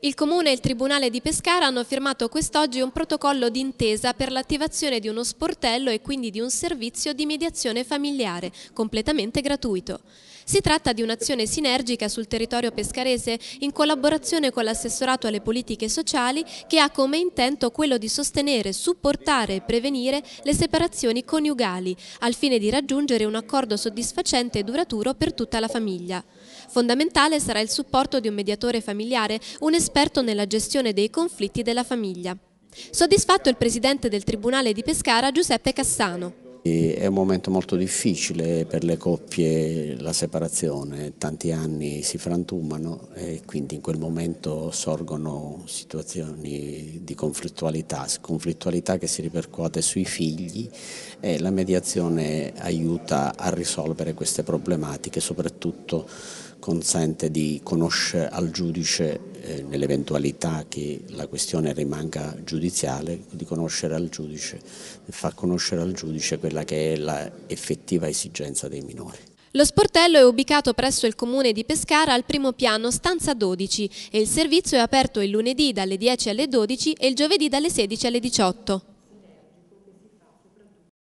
Il Comune e il Tribunale di Pescara hanno firmato quest'oggi un protocollo d'intesa per l'attivazione di uno sportello e quindi di un servizio di mediazione familiare, completamente gratuito. Si tratta di un'azione sinergica sul territorio pescarese in collaborazione con l'assessorato alle politiche sociali che ha come intento quello di sostenere, supportare e prevenire le separazioni coniugali al fine di raggiungere un accordo soddisfacente e duraturo per tutta la famiglia. Fondamentale sarà il supporto di un mediatore familiare, un esperto nella gestione dei conflitti della famiglia. Soddisfatto il presidente del Tribunale di Pescara Giuseppe Cassano. È un momento molto difficile per le coppie la separazione, tanti anni si frantumano e quindi in quel momento sorgono situazioni di conflittualità, conflittualità che si ripercuote sui figli e la mediazione aiuta a risolvere queste problematiche, soprattutto consente di conoscere al giudice eh, nell'eventualità che la questione rimanga giudiziale, di conoscere al giudice, far conoscere al giudice quella che è l'effettiva esigenza dei minori. Lo sportello è ubicato presso il comune di Pescara al primo piano stanza 12 e il servizio è aperto il lunedì dalle 10 alle 12 e il giovedì dalle 16 alle 18.